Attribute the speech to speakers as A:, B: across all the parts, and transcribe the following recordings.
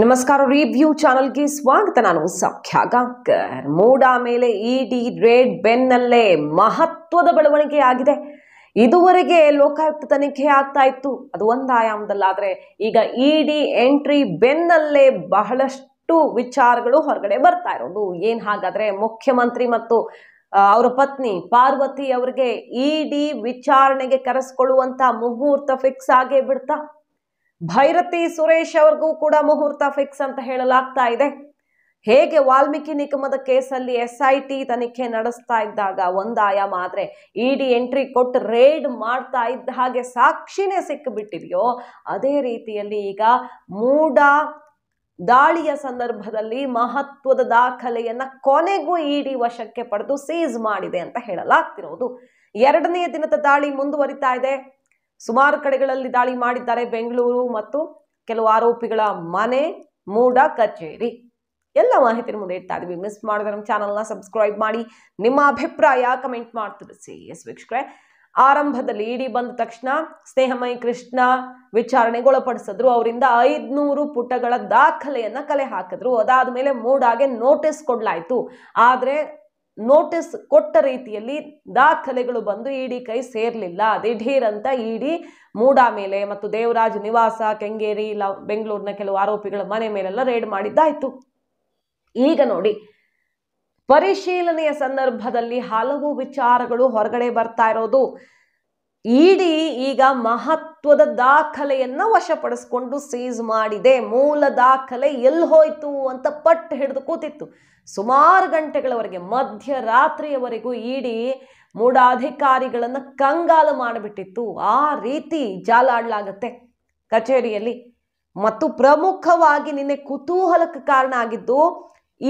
A: ನಮಸ್ಕಾರ ರಿವ್ಯೂ ಚಾನಲ್ಗೆ ಸ್ವಾಗತ ನಾನು ಸಖ್ಯ ಮೂಡ ಮೇಲೆ ಇಡಿ e ರೇಡ್ ಬೆನ್ನಲ್ಲೇ ಮಹತ್ವದ ಬೆಳವಣಿಗೆ ಆಗಿದೆ ಇದುವರೆಗೆ ಲೋಕಾಯುಕ್ತ ತನಿಖೆ ಆಗ್ತಾ ಇತ್ತು ಅದು ಒಂದು ಆಯಾಮದಲ್ಲಾದರೆ ಈಗ ಇಡಿ e ಎಂಟ್ರಿ ಬೆನ್ನಲ್ಲೇ ಬಹಳಷ್ಟು ವಿಚಾರಗಳು ಹೊರಗಡೆ ಬರ್ತಾ ಇರೋದು ಏನು ಹಾಗಾದರೆ ಮುಖ್ಯಮಂತ್ರಿ ಮತ್ತು ಅವರ ಪತ್ನಿ ಪಾರ್ವತಿ ಅವರಿಗೆ ಇಡಿ e ವಿಚಾರಣೆಗೆ ಕರೆಸ್ಕೊಳ್ಳುವಂಥ ಮುಹೂರ್ತ ಫಿಕ್ಸ್ ಆಗೇ ಬಿಡ್ತಾ ಭೈರತಿ ಸುರೇಶ್ ಅವ್ರಿಗೂ ಕೂಡ ಮುಹೂರ್ತ ಫಿಕ್ಸ್ ಅಂತ ಹೇಳಲಾಗ್ತಾ ಇದೆ ಹೇಗೆ ವಾಲ್ಮೀಕಿ ನಿಗಮದ ಕೇಸಲ್ಲಿ ಎಸ್ ಐ ಟಿ ತನಿಖೆ ನಡೆಸ್ತಾ ಇದ್ದಾಗ ಒಂದಾಯಾಮ ಆದರೆ ಇಡಿ ಎಂಟ್ರಿ ಕೊಟ್ಟು ರೇಡ್ ಮಾಡ್ತಾ ಇದ್ದ ಹಾಗೆ ಸಾಕ್ಷಿನೇ ಸಿಕ್ಕಿಬಿಟ್ಟಿದೆಯೋ ಅದೇ ರೀತಿಯಲ್ಲಿ ಈಗ ಮೂಡ ದಾಳಿಯ ಸಂದರ್ಭದಲ್ಲಿ ಮಹತ್ವದ ದಾಖಲೆಯನ್ನು ಕೊನೆಗೂ ಇಡಿ ವಶಕ್ಕೆ ಪಡೆದು ಸೀಸ್ ಮಾಡಿದೆ ಅಂತ ಹೇಳಲಾಗ್ತಿರೋದು ಎರಡನೆಯ ದಿನದ ದಾಳಿ ಮುಂದುವರಿತಾ ಇದೆ ಸುಮಾರು ಕಡೆಗಳಲ್ಲಿ ದಾಳಿ ಮಾಡಿದ್ದಾರೆ ಬೆಂಗಳೂರು ಮತ್ತು ಕೆಲವು ಆರೋಪಿಗಳ ಮನೆ ಮೂಡ ಕಚೇರಿ ಎಲ್ಲ ಮಾಹಿತಿ ಮುಂದೆ ಇಡ್ತಾ ಇದ್ವಿ ಮಿಸ್ ಮಾಡಿದ್ರೆ ನಮ್ಮ ಚಾನಲ್ನ ಸಬ್ಸ್ಕ್ರೈಬ್ ಮಾಡಿ ನಿಮ್ಮ ಅಭಿಪ್ರಾಯ ಕಮೆಂಟ್ ಮಾಡ್ತಿರ್ಸಿ ಸಿ ಎಸ್ ವೀಕ್ಷಕರೇ ಆರಂಭದಲ್ಲಿ ಇಡಿ ಬಂದ ತಕ್ಷಣ ಸ್ನೇಹಮಯಿ ಕೃಷ್ಣ ವಿಚಾರಣೆಗೊಳಪಡಿಸಿದ್ರು ಅವರಿಂದ ಐದ್ನೂರು ಪುಟಗಳ ದಾಖಲೆಯನ್ನು ಕಲೆ ಹಾಕಿದ್ರು ಅದಾದ ಮೇಲೆ ಮೂಡಾಗೆ ನೋಟಿಸ್ ಕೊಡ್ಲಾಯ್ತು ಆದ್ರೆ ನೋಟಿಸ್ ಕೊಟ್ಟ ರೀತಿಯಲ್ಲಿ ದಾಖಲೆಗಳು ಬಂದು ಇಡಿ ಕೈ ಸೇರಲಿಲ್ಲ ದಿಢೀರಂತ ಅಂತ ಇಡಿ ಮೂಡಾ ಮೇಲೆ ಮತ್ತು ದೇವರಾಜ್ ನಿವಾಸ ಕೆಂಗೇರಿ ಲವ್ ಬೆಂಗಳೂರಿನ ಕೆಲವು ಆರೋಪಿಗಳ ಮನೆ ಮೇಲೆಲ್ಲ ರೇಡ್ ಮಾಡಿದ್ದಾಯಿತು ಈಗ ನೋಡಿ ಪರಿಶೀಲನೆಯ ಸಂದರ್ಭದಲ್ಲಿ ಹಲವು ವಿಚಾರಗಳು ಹೊರಗಡೆ ಬರ್ತಾ ಇರೋದು ಇಡಿ ಈಗ ಮಹತ್ವದ ದಾಖಲೆಯನ್ನ ವಶಪಡಿಸಿಕೊಂಡು ಸೀಸ್ ಮಾಡಿದೆ ಮೂಲ ದಾಖಲೆ ಎಲ್ಲಿ ಹೋಯ್ತು ಅಂತ ಪಟ್ಟು ಹಿಡಿದು ಕೂತಿತ್ತು ಸುಮಾರು ಗಂಟೆಗಳವರೆಗೆ ಮಧ್ಯರಾತ್ರಿಯವರೆಗೂ ಇಡಿ ಮೂಢಾಧಿಕಾರಿಗಳನ್ನು ಕಂಗಾಲು ಮಾಡಿಬಿಟ್ಟಿತ್ತು ಆ ರೀತಿ ಜಾಲಾಡ್ಲಾಗತ್ತೆ ಕಚೇರಿಯಲ್ಲಿ ಮತ್ತು ಪ್ರಮುಖವಾಗಿ ನಿನ್ನೆ ಕುತೂಹಲಕ್ಕೆ ಕಾರಣ ಆಗಿದ್ದು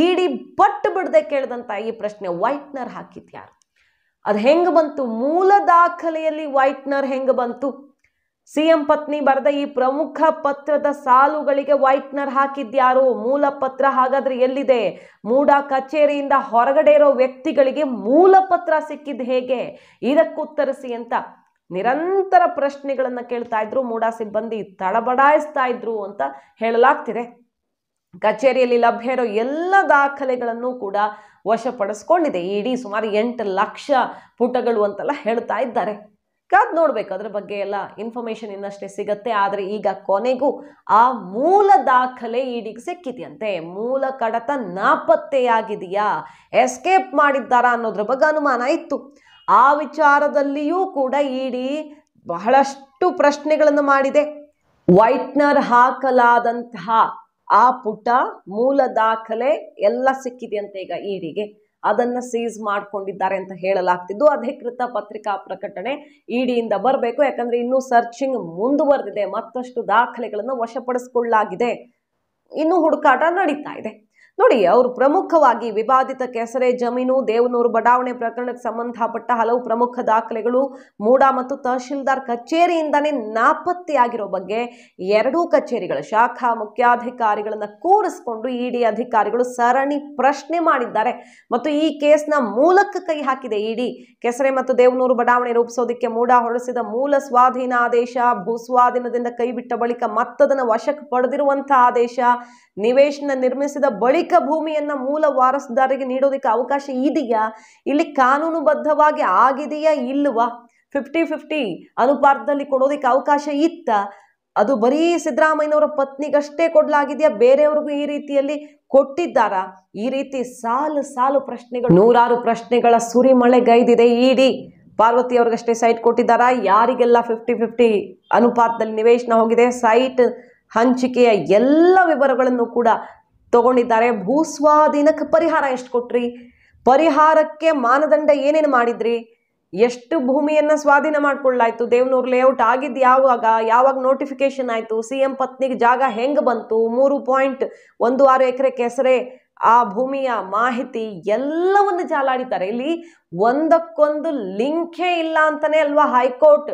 A: ಇಡಿ ಪಟ್ಟು ಬಿಡದೆ ಕೇಳಿದಂತ ಈ ಪ್ರಶ್ನೆ ವೈಟ್ನರ್ ಹಾಕಿದ್ಯಾರು ಅದು ಹೆಂಗೆ ಬಂತು ಮೂಲ ದಾಖಲೆಯಲ್ಲಿ ವೈಟ್ನರ್ ಹೆಂಗೆ ಬಂತು ಸಿಎಂ ಪತ್ನಿ ಬರೆದ ಈ ಪ್ರಮುಖ ಪತ್ರದ ಸಾಲುಗಳಿಗೆ ವೈಟ್ನರ್ ಹಾಕಿದ್ಯಾರು ಮೂಲ ಪತ್ರ ಹಾಗಾದ್ರೆ ಎಲ್ಲಿದೆ ಮೂಡ ಕಚೇರಿಯಿಂದ ಹೊರಗಡೆ ಇರೋ ವ್ಯಕ್ತಿಗಳಿಗೆ ಮೂಲ ಪತ್ರ ಸಿಕ್ಕಿದ್ ಹೇಗೆ ಉತ್ತರಿಸಿ ಅಂತ ನಿರಂತರ ಪ್ರಶ್ನೆಗಳನ್ನು ಕೇಳ್ತಾ ಇದ್ರು ಮೂಡ ಸಿಬ್ಬಂದಿ ತಡಬಡಾಯಿಸ್ತಾ ಇದ್ರು ಅಂತ ಹೇಳಲಾಗ್ತಿದೆ ಕಚೇರಿಯಲ್ಲಿ ಲಭ್ಯ ಇರೋ ಎಲ್ಲ ದಾಖಲೆಗಳನ್ನು ಕೂಡ ವಶಪಡಿಸ್ಕೊಂಡಿದೆ ಇಡೀ ಸುಮಾರು ಎಂಟು ಲಕ್ಷ ಪುಟಗಳು ಅಂತೆಲ್ಲ ಹೇಳ್ತಾ ಇದ್ದಾರೆ ಅದು ನೋಡ್ಬೇಕು ಅದ್ರ ಬಗ್ಗೆ ಎಲ್ಲ ಇನ್ಫಾರ್ಮೇಶನ್ ಇನ್ನಷ್ಟೇ ಸಿಗತ್ತೆ ಆದರೆ ಈಗ ಕೊನೆಗೂ ಆ ಮೂಲ ದಾಖಲೆ ಈಡಿಗೆ ಸಿಕ್ಕಿದೆಯಂತೆ ಮೂಲ ಕಡತ ನಾಪತ್ತೆಯಾಗಿದೆಯಾ ಎಸ್ಕೇಪ್ ಮಾಡಿದ್ದಾರಾ ಅನ್ನೋದ್ರ ಬಗ್ಗೆ ಅನುಮಾನ ಇತ್ತು ಆ ವಿಚಾರದಲ್ಲಿಯೂ ಕೂಡ ಇಡಿ ಬಹಳಷ್ಟು ಪ್ರಶ್ನೆಗಳನ್ನು ಮಾಡಿದೆ ವೈಟ್ನರ್ ಹಾಕಲಾದಂತಹ ಆ ಪುಟ ಮೂಲ ದಾಖಲೆ ಎಲ್ಲ ಸಿಕ್ಕಿದೆಯಂತೆ ಈಗ ಈಡಿಗೆ ಅದನ್ನು ಸೀಸ್ ಮಾಡಿಕೊಂಡಿದ್ದಾರೆ ಅಂತ ಹೇಳಲಾಗ್ತಿದ್ದು ಅಧಿಕೃತ ಪತ್ರಿಕಾ ಪ್ರಕಟಣೆ ಇಡಿಯಿಂದ ಬರಬೇಕು ಯಾಕಂದ್ರೆ ಇನ್ನೂ ಸರ್ಚಿಂಗ್ ಮುಂದುವರೆದಿದೆ ಮತ್ತಷ್ಟು ದಾಖಲೆಗಳನ್ನು ವಶಪಡಿಸಿಕೊಳ್ಳಲಾಗಿದೆ ಇನ್ನೂ ಹುಡುಕಾಟ ನಡೀತಾ ಇದೆ ನೋಡಿ ಅವರು ಪ್ರಮುಖವಾಗಿ ವಿವಾದಿತ ಕೆಸರೆ ಜಮೀನು ದೇವನೂರು ಬಡಾವಣೆ ಪ್ರಕರಣಕ್ಕೆ ಸಂಬಂಧಪಟ್ಟ ಹಲವು ಪ್ರಮುಖ ದಾಖಲೆಗಳು ಮೂಡಾ ಮತ್ತು ತಹಶೀಲ್ದಾರ್ ಕಚೇರಿಯಿಂದಾನೇ ನಾಪತ್ತೆಯಾಗಿರೋ ಬಗ್ಗೆ ಎರಡೂ ಕಚೇರಿಗಳ ಶಾಖಾ ಮುಖ್ಯಾಧಿಕಾರಿಗಳನ್ನು ಕೂರಿಸಿಕೊಂಡು ಇಡಿ ಅಧಿಕಾರಿಗಳು ಸರಣಿ ಪ್ರಶ್ನೆ ಮಾಡಿದ್ದಾರೆ ಮತ್ತು ಈ ಕೇಸ್ನ ಮೂಲಕ ಕೈ ಹಾಕಿದೆ ಇಡಿ ಕೆಸರೆ ಮತ್ತು ದೇವನೂರು ಬಡಾವಣೆ ರೂಪಿಸೋದಕ್ಕೆ ಮೂಡ ಹೊರಡಿಸಿದ ಮೂಲ ಸ್ವಾಧೀನ ಆದೇಶ ಭೂಸ್ವಾಧೀನದಿಂದ ಕೈಬಿಟ್ಟ ಬಳಿಕ ಮತ್ತದನ್ನು ವಶಕ್ಕೆ ಪಡೆದಿರುವಂತಹ ಆದೇಶ ನಿವೇಶನ ನಿರ್ಮಿಸಿದ ಬಳಿಕ ಭೂಮಿಯನ್ನ ಮೂಲ ವಾರಸುದಾರರಿಗೆ ನೀಡೋದಕ್ಕೆ ಅವಕಾಶ ಇದೆಯಾ ಇಲ್ಲಿ ಕಾನೂನುಬದ್ಧವಾಗಿ ಆಗಿದೆಯಾ ಇಲ್ಲವಾ ಫಿಫ್ಟಿ ಫಿಫ್ಟಿ ಅನುಪಾತದಲ್ಲಿ ಕೊಡೋದಕ್ಕೆ ಅವಕಾಶ ಇತ್ತ ಅದು ಬರೀ ಸಿದ್ದರಾಮಯ್ಯನವರ ಪತ್ನಿಗಷ್ಟೇ ಕೊಡಲಾಗಿದೆಯಾ ಬೇರೆಯವ್ರಿಗೂ ಈ ರೀತಿಯಲ್ಲಿ ಕೊಟ್ಟಿದ್ದಾರ ಈ ರೀತಿ ಸಾಲು ಸಾಲು ಪ್ರಶ್ನೆಗಳು ನೂರಾರು ಪ್ರಶ್ನೆಗಳ ಗೈದಿದೆ ಇಡಿ ಪಾರ್ವತಿ ಅವ್ರಿಗಷ್ಟೇ ಸೈಟ್ ಕೊಟ್ಟಿದ್ದಾರಾ ಯಾರಿಗೆಲ್ಲ ಫಿಫ್ಟಿ ಫಿಫ್ಟಿ ಅನುಪಾತದಲ್ಲಿ ನಿವೇಶನ ಹೋಗಿದೆ ಸೈಟ್ ಹಂಚಿಕೆಯ ಎಲ್ಲ ವಿವರಗಳನ್ನು ಕೂಡ ತಗೊಂಡಿದ್ದಾರೆ ಭೂಸ್ವಾಧೀನಕ್ಕೆ ಪರಿಹಾರ ಎಷ್ಟು ಕೊಟ್ರಿ ಪರಿಹಾರಕ್ಕೆ ಮಾನದಂಡ ಏನೇನು ಮಾಡಿದ್ರಿ ಎಷ್ಟು ಭೂಮಿಯನ್ನು ಸ್ವಾಧೀನ ಮಾಡ್ಕೊಳ್ಳಾಯ್ತು ದೇವನೂರು ಲೇಔಟ್ ಆಗಿದ್ದು ಯಾವಾಗ ಯಾವಾಗ ನೋಟಿಫಿಕೇಶನ್ ಆಯಿತು ಸಿ ಎಂ ಪತ್ನಿಗೆ ಜಾಗ ಹೆಂಗೆ ಬಂತು ಮೂರು ಪಾಯಿಂಟ್ ಒಂದು ಆರು ಎಕರೆ ಕೆಸರೆ ಆ ಭೂಮಿಯ ಮಾಹಿತಿ ಎಲ್ಲವನ್ನು ಜಾಲಾಡಿದ್ದಾರೆ ಇಲ್ಲಿ ಒಂದಕ್ಕೊಂದು ಲಿಂಕೇ ಇಲ್ಲ ಅಂತಲೇ ಅಲ್ವಾ ಹೈಕೋರ್ಟ್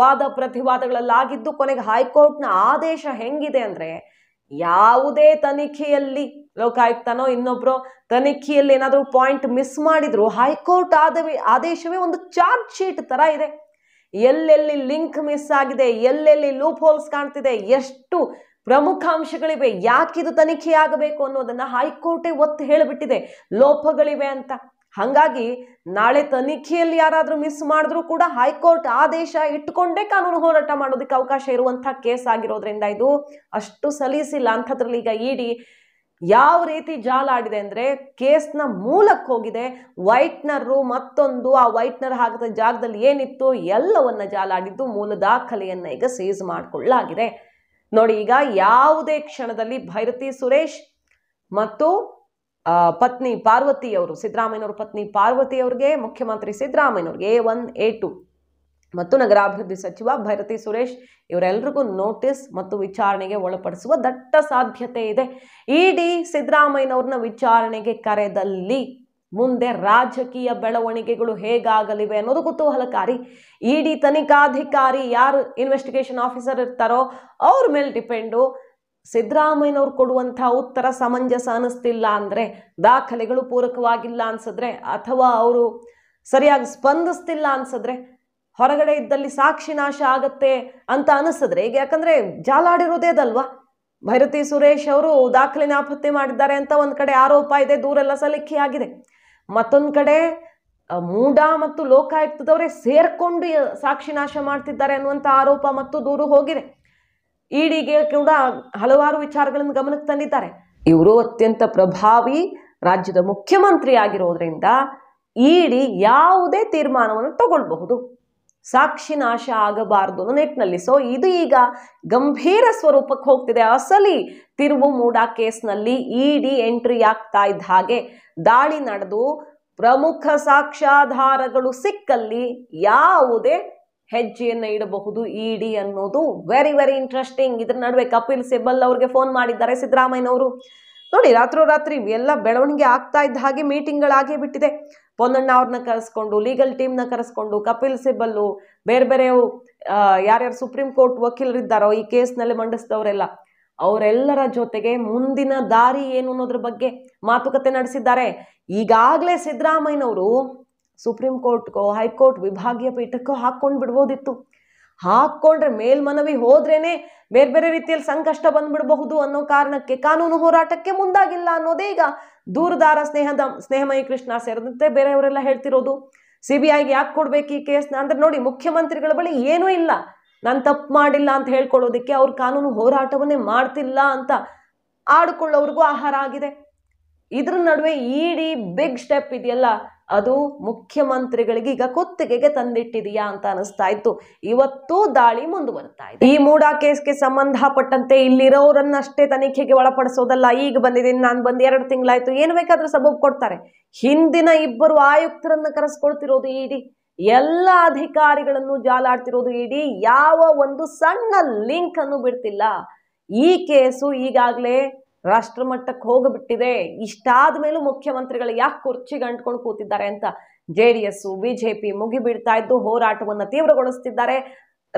A: ವಾದ ಪ್ರತಿವಾದಗಳಲ್ಲಾಗಿದ್ದು ಕೊನೆಗೆ ಹೈಕೋರ್ಟ್ನ ಆದೇಶ ಹೆಂಗಿದೆ ಅಂದರೆ ಯಾವುದೇ ತನಿಖೆಯಲ್ಲಿ ಲೋಕಾಯುಕ್ತನೋ ಇನ್ನೊಬ್ರು ತನಿಖೆಯಲ್ಲಿ ಏನಾದರೂ ಪಾಯಿಂಟ್ ಮಿಸ್ ಮಾಡಿದ್ರು ಹೈಕೋರ್ಟ್ ಆದವೇ ಆದೇಶವೇ ಒಂದು ಚಾರ್ಜ್ ಶೀಟ್ ಥರ ಇದೆ ಎಲ್ಲೆಲ್ಲಿ ಲಿಂಕ್ ಮಿಸ್ ಆಗಿದೆ ಎಲ್ಲೆಲ್ಲಿ ಲೂಪ್ ಹೋಲ್ಸ್ ಕಾಣ್ತಿದೆ ಎಷ್ಟು ಪ್ರಮುಖ ಅಂಶಗಳಿವೆ ಯಾಕಿದು ಆಗಬೇಕು ಅನ್ನೋದನ್ನು ಹೈಕೋರ್ಟೇ ಒತ್ತು ಹೇಳಿಬಿಟ್ಟಿದೆ ಲೋಪಗಳಿವೆ ಅಂತ ಹಂಗಾಗಿ ನಾಳೆ ತನಿಖೆಯಲ್ಲಿ ಯಾರಾದರೂ ಮಿಸ್ ಮಾಡಿದ್ರು ಕೂಡ ಹೈಕೋರ್ಟ್ ಆದೇಶ ಇಟ್ಟುಕೊಂಡೇ ಕಾನೂನು ಹೋರಾಟ ಮಾಡೋದಕ್ಕೆ ಅವಕಾಶ ಇರುವಂತಹ ಕೇಸ್ ಆಗಿರೋದ್ರಿಂದ ಇದು ಅಷ್ಟು ಸಲೀಸಿಲ್ಲ ಅಂಥದ್ರಲ್ಲಿ ಈಗ ಇಡಿ ಯಾವ ರೀತಿ ಜಾಲ ಆಡಿದೆ ಅಂದರೆ ಕೇಸ್ನ ಮೂಲಕ್ಕೆ ಹೋಗಿದೆ ವೈಟ್ನರ್ ಮತ್ತೊಂದು ಆ ವೈಟ್ನರ್ ಆಗದ ಜಾಗದಲ್ಲಿ ಏನಿತ್ತು ಎಲ್ಲವನ್ನ ಜಾಲಾಡಿದ್ದು ಮೂಲ ದಾಖಲೆಯನ್ನ ಈಗ ಸೀಸ್ ಮಾಡಿಕೊಳ್ಳಲಾಗಿದೆ ನೋಡಿ ಈಗ ಯಾವುದೇ ಕ್ಷಣದಲ್ಲಿ ಭೈರತಿ ಸುರೇಶ್ ಮತ್ತು ಪತ್ನಿ ಪಾರ್ವತಿಯವರು ಸಿದ್ದರಾಮಯ್ಯವ್ರ ಪತ್ನಿ ಪಾರ್ವತಿಯವ್ರಿಗೆ ಮುಖ್ಯಮಂತ್ರಿ ಸಿದ್ದರಾಮಯ್ಯನವ್ರಿಗೆ ಎ ಒನ್ ಎ ಟು ಮತ್ತು ನಗರಾಭಿವೃದ್ಧಿ ಸಚಿವ ಭೈರತಿ ಸುರೇಶ್ ಇವರೆಲ್ಲರಿಗೂ ನೋಟಿಸ್ ಮತ್ತು ವಿಚಾರಣೆಗೆ ಒಳಪಡಿಸುವ ದಟ್ಟ ಸಾಧ್ಯತೆ ಇದೆ ಡಿ ಸಿದ್ದರಾಮಯ್ಯನವ್ರನ್ನ ವಿಚಾರಣೆಗೆ ಕರೆದಲ್ಲಿ ಮುಂದೆ ರಾಜಕೀಯ ಬೆಳವಣಿಗೆಗಳು ಹೇಗಾಗಲಿವೆ ಅನ್ನೋದು ಕುತೂಹಲಕಾರಿ ಡಿ ತನಿಖಾಧಿಕಾರಿ ಯಾರು ಇನ್ವೆಸ್ಟಿಗೇಷನ್ ಆಫೀಸರ್ ಇರ್ತಾರೋ ಅವ್ರ ಮೇಲೆ ಡಿಪೆಂಡು ಸಿದ್ದರಾಮಯ್ಯನವ್ರು ಕೊಡುವಂಥ ಉತ್ತರ ಸಮಂಜಸ ಅನ್ನಿಸ್ತಿಲ್ಲ ಅಂದರೆ ದಾಖಲೆಗಳು ಪೂರಕವಾಗಿಲ್ಲ ಅನ್ಸಿದ್ರೆ ಅಥವಾ ಅವರು ಸರಿಯಾಗಿ ಸ್ಪಂದಿಸ್ತಿಲ್ಲ ಅನ್ಸಿದ್ರೆ ಹೊರಗಡೆ ಇದ್ದಲ್ಲಿ ಸಾಕ್ಷಿ ನಾಶ ಆಗತ್ತೆ ಅಂತ ಅನಿಸಿದ್ರೆ ಈಗ ಯಾಕಂದರೆ ಜಾಲಾಡಿರೋದೇ ಅದಲ್ವಾ ಭೈರತಿ ಸುರೇಶ್ ಅವರು ದಾಖಲೆ ನಾಪತ್ತೆ ಮಾಡಿದ್ದಾರೆ ಅಂತ ಒಂದು ಕಡೆ ಆರೋಪ ಇದೆ ದೂರೆಲ್ಲ ಸಲಿಕೆ ಆಗಿದೆ ಮತ್ತೊಂದು ಕಡೆ ಮೂಡಾ ಮತ್ತು ಲೋಕಾಯುಕ್ತದವರೇ ಸೇರ್ಕೊಂಡು ಸಾಕ್ಷಿ ನಾಶ ಮಾಡ್ತಿದ್ದಾರೆ ಅನ್ನುವಂಥ ಆರೋಪ ಮತ್ತು ದೂರು ಹೋಗಿದೆ ಇಡಿಗೆ ಕೂಡ ಹಲವಾರು ವಿಚಾರಗಳನ್ನು ಗಮನಕ್ಕೆ ತಂದಿದ್ದಾರೆ ಇವರು ಅತ್ಯಂತ ಪ್ರಭಾವಿ ರಾಜ್ಯದ ಮುಖ್ಯಮಂತ್ರಿ ಆಗಿರೋದ್ರಿಂದ ಇಡಿ ಯಾವುದೇ ತೀರ್ಮಾನವನ್ನು ತಗೊಳ್ಬಹುದು ಸಾಕ್ಷಿ ನಾಶ ಆಗಬಾರದು ಅನ್ನೋ ನಿಟ್ಟಿನಲ್ಲಿ ಸೊ ಇದು ಈಗ ಗಂಭೀರ ಸ್ವರೂಪಕ್ಕೆ ಹೋಗ್ತಿದೆ ಅಸಲಿ ತಿರುವು ಮೂಡ ಕೇಸ್ನಲ್ಲಿ ಇಡಿ ಎಂಟ್ರಿ ಆಗ್ತಾ ಇದ್ದ ಹಾಗೆ ದಾಳಿ ನಡೆದು ಪ್ರಮುಖ ಸಾಕ್ಷ್ಯಾಧಾರಗಳು ಸಿಕ್ಕಲ್ಲಿ ಯಾವುದೇ ಹೆಜ್ಜೆಯನ್ನು ಇಡಬಹುದು ಇಡಿ e ಅನ್ನೋದು ವೆರಿ ವೆರಿ ಇಂಟ್ರೆಸ್ಟಿಂಗ್ ಇದ್ರ ನಡುವೆ ಕಪಿಲ್ ಸಿಬ್ಬಲ್ ಅವ್ರಿಗೆ ಫೋನ್ ಮಾಡಿದ್ದಾರೆ ಸಿದ್ದರಾಮಯ್ಯನವರು ನೋಡಿ ರಾತ್ರೋರಾತ್ರಿ ಎಲ್ಲ ಬೆಳವಣಿಗೆ ಆಗ್ತಾ ಇದ್ದ ಹಾಗೆ ಮೀಟಿಂಗ್ಗಳಾಗೇ ಬಿಟ್ಟಿದೆ ಪೊನ್ನಣ್ಣ ಅವ್ರನ್ನ ಕರೆಸ್ಕೊಂಡು ಲೀಗಲ್ ಟೀಮ್ನ ಕರೆಸ್ಕೊಂಡು ಕಪಿಲ್ ಸಿಬಲ್ಲು ಬೇರೆ ಬೇರೆ ಯಾರ್ಯಾರು ಸುಪ್ರೀಂ ಕೋರ್ಟ್ ವಕೀಲರು ಇದ್ದಾರೋ ಈ ಕೇಸ್ನಲ್ಲಿ ಮಂಡಿಸಿದವರೆಲ್ಲ ಅವರೆಲ್ಲರ ಜೊತೆಗೆ ಮುಂದಿನ ದಾರಿ ಏನು ಅನ್ನೋದ್ರ ಬಗ್ಗೆ ಮಾತುಕತೆ ನಡೆಸಿದ್ದಾರೆ ಈಗಾಗಲೇ ಸಿದ್ದರಾಮಯ್ಯನವರು ಸುಪ್ರೀಂ ಕೋರ್ಟ್ಗೋ ಹೈಕೋರ್ಟ್ ವಿಭಾಗೀಯ ಪೀಠಕ್ಕೋ ಹಾಕ್ಕೊಂಡು ಬಿಡ್ಬೋದಿತ್ತು ಹಾಕ್ಕೊಂಡ್ರೆ ಮೇಲ್ಮನವಿ ಹೋದ್ರೇನೆ ಬೇರೆ ಬೇರೆ ರೀತಿಯಲ್ಲಿ ಸಂಕಷ್ಟ ಬಂದ್ಬಿಡಬಹುದು ಅನ್ನೋ ಕಾರಣಕ್ಕೆ ಕಾನೂನು ಹೋರಾಟಕ್ಕೆ ಮುಂದಾಗಿಲ್ಲ ಅನ್ನೋದೇ ಈಗ ದೂರದಾರ ಸ್ನೇಹದ ಸ್ನೇಹಮಯಿ ಕೃಷ್ಣ ಸೇರಿದಂತೆ ಬೇರೆಯವರೆಲ್ಲ ಹೇಳ್ತಿರೋದು ಸಿ ಬಿ ಐಗೆ ಯಾಕೆ ಕೊಡ್ಬೇಕು ಈ ಕೇಸ್ನ ಅಂದ್ರೆ ನೋಡಿ ಮುಖ್ಯಮಂತ್ರಿಗಳ ಬಳಿ ಏನೂ ಇಲ್ಲ ನಾನು ತಪ್ಪು ಮಾಡಿಲ್ಲ ಅಂತ ಹೇಳ್ಕೊಳ್ಳೋದಕ್ಕೆ ಅವ್ರ ಕಾನೂನು ಹೋರಾಟವನ್ನೇ ಮಾಡ್ತಿಲ್ಲ ಅಂತ ಆಡ್ಕೊಳ್ಳೋರಿಗೂ ಆಹಾರ ಆಗಿದೆ ಇದ್ರ ನಡುವೆ ಇಡೀ ಬಿಗ್ ಸ್ಟೆಪ್ ಇದೆಯಲ್ಲ ಅದು ಮುಖ್ಯಮಂತ್ರಿಗಳಿಗೆ ಈಗ ಕುತ್ತಿಗೆಗೆ ತಂದಿಟ್ಟಿದೆಯಾ ಅಂತ ಅನಿಸ್ತಾ ಇತ್ತು ಇವತ್ತು ದಾಳಿ ಮುಂದುವರ್ತಾ ಇದೆ ಈ ಮೂಡಾ ಕೇಸ್ಗೆ ಸಂಬಂಧಪಟ್ಟಂತೆ ಇಲ್ಲಿರೋರನ್ನಷ್ಟೇ ತನಿಖೆಗೆ ಒಳಪಡಿಸೋದಲ್ಲ ಈಗ ಬಂದಿದ್ದೀನಿ ನಾನು ಬಂದು ಎರಡು ತಿಂಗಳಾಯ್ತು ಏನು ಬೇಕಾದ್ರೂ ಸಬಬ್ ಕೊಡ್ತಾರೆ ಹಿಂದಿನ ಇಬ್ಬರು ಆಯುಕ್ತರನ್ನ ಕರೆಸ್ಕೊಳ್ತಿರೋದು ಇಡಿ ಎಲ್ಲ ಅಧಿಕಾರಿಗಳನ್ನು ಜಾಲಾಡ್ತಿರೋದು ಇಡಿ ಯಾವ ಒಂದು ಸಣ್ಣ ಲಿಂಕ್ ಅನ್ನು ಬಿಡ್ತಿಲ್ಲ ಈ ಕೇಸು ಈಗಾಗಲೇ ರಾಷ್ಟ್ರ ಮಟ್ಟಕ್ಕೆ ಹೋಗಿಬಿಟ್ಟಿದೆ ಇಷ್ಟಾದ ಮೇಲೂ ಮುಖ್ಯಮಂತ್ರಿಗಳು ಯಾಕೆ ಕುರ್ಚಿಗೆ ಅಂಟ್ಕೊಂಡು ಕೂತಿದ್ದಾರೆ ಅಂತ ಜೆ ಡಿ ಎಸ್ಸು ಬಿಜೆಪಿ ಮುಗಿಬಿಡ್ತಾ ಇದ್ದು ಹೋರಾಟವನ್ನು ತೀವ್ರಗೊಳಿಸ್ತಿದ್ದಾರೆ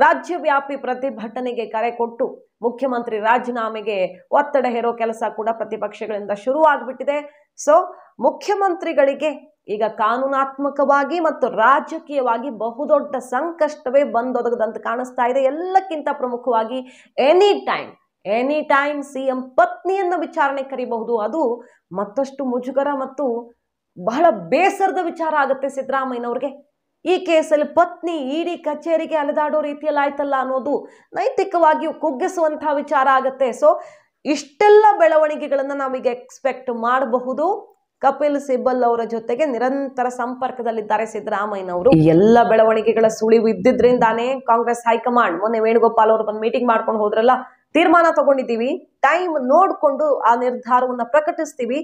A: ರಾಜ್ಯವ್ಯಾಪಿ ಪ್ರತಿಭಟನೆಗೆ ಕರೆ ಕೊಟ್ಟು ಮುಖ್ಯಮಂತ್ರಿ ರಾಜೀನಾಮೆಗೆ ಒತ್ತಡ ಹೇರೋ ಕೆಲಸ ಕೂಡ ಪ್ರತಿಪಕ್ಷಗಳಿಂದ ಶುರು ಆಗಿಬಿಟ್ಟಿದೆ ಸೊ ಮುಖ್ಯಮಂತ್ರಿಗಳಿಗೆ ಈಗ ಕಾನೂನಾತ್ಮಕವಾಗಿ ಮತ್ತು ರಾಜಕೀಯವಾಗಿ ಬಹುದೊಡ್ಡ ಸಂಕಷ್ಟವೇ ಬಂದೊದಗದಂತೆ ಕಾಣಿಸ್ತಾ ಇದೆ ಎಲ್ಲಕ್ಕಿಂತ ಪ್ರಮುಖವಾಗಿ any time any time C M ಪತ್ನಿಯನ್ನು ವಿಚಾರಣೆ ಕರೀಬಹುದು ಅದು ಮತ್ತಷ್ಟು ಮುಜುಗರ ಮತ್ತು ಬಹಳ ಬೇಸರದ ವಿಚಾರ ಆಗುತ್ತೆ ಸಿದ್ದರಾಮಯ್ಯನವ್ರಿಗೆ ಈ ಕೇಸಲ್ಲಿ ಪತ್ನಿ ಇಡಿ ಕಚೇರಿಗೆ ಅಲೆದಾಡೋ ರೀತಿಯಲ್ಲಿ ಆಯ್ತಲ್ಲ ಅನ್ನೋದು ನೈತಿಕವಾಗಿಯೂ ಕುಗ್ಗಿಸುವಂತಹ ವಿಚಾರ ಆಗತ್ತೆ ಸೊ ಇಷ್ಟೆಲ್ಲ ಬೆಳವಣಿಗೆಗಳನ್ನು ನಾವೀಗ ಎಕ್ಸ್ಪೆಕ್ಟ್ ಮಾಡಬಹುದು ಕಪಿಲ್ ಸಿಬ್ಬಲ್ ಅವರ ಜೊತೆಗೆ ನಿರಂತರ ಸಂಪರ್ಕದಲ್ಲಿದ್ದಾರೆ ಸಿದ್ದರಾಮಯ್ಯನವರು ಎಲ್ಲ ಬೆಳವಣಿಗೆಗಳ ಸುಳಿವು ಇದ್ದಿದ್ರಿಂದಾನೇ ಕಾಂಗ್ರೆಸ್ ಹೈಕಮಾಂಡ್ ಮೊನ್ನೆ ವೇಣುಗೋಪಾಲ್ ಅವರು ಬಂದು ಮೀಟಿಂಗ್ ಮಾಡ್ಕೊಂಡು ಹೋದ್ರಲ್ಲ ತೀರ್ಮಾನ ತಗೊಂಡಿದ್ದೀವಿ ಟೈಮ್ ನೋಡಿಕೊಂಡು ಆ ನಿರ್ಧಾರವನ್ನ ಪ್ರಕಟಿಸ್ತೀವಿ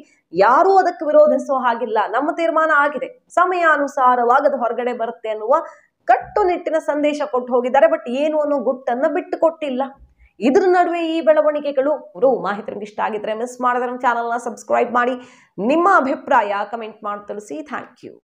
A: ಯಾರೂ ಅದಕ್ಕೆ ವಿರೋಧಿಸೋ ಹಾಗಿಲ್ಲ ನಮ್ಮ ತೀರ್ಮಾನ ಆಗಿದೆ ಸಮಯಾನುಸಾರವಾಗದು ಹೊರಗಡೆ ಬರುತ್ತೆ ಅನ್ನುವ ಕಟ್ಟುನಿಟ್ಟಿನ ಸಂದೇಶ ಕೊಟ್ಟು ಹೋಗಿದ್ದಾರೆ ಬಟ್ ಏನು ಅನ್ನೋ ಗುಟ್ಟನ್ನು ಬಿಟ್ಟು ಕೊಟ್ಟಿಲ್ಲ ಇದ್ರ ನಡುವೆ ಈ ಬೆಳವಣಿಗೆಗಳು ಗುರು ಮಾಹಿತಿ ನಿಮ್ಗೆ ಇಷ್ಟ ಆಗಿದ್ರೆ ಮಿಸ್ ಮಾಡಿದ್ರೆ ನಮ್ಮ ಚಾನಲ್ನ ಸಬ್ಸ್ಕ್ರೈಬ್ ಮಾಡಿ ನಿಮ್ಮ ಅಭಿಪ್ರಾಯ ಕಮೆಂಟ್ ಮಾಡಿ ತಿಳಿಸಿ ಥ್ಯಾಂಕ್ ಯು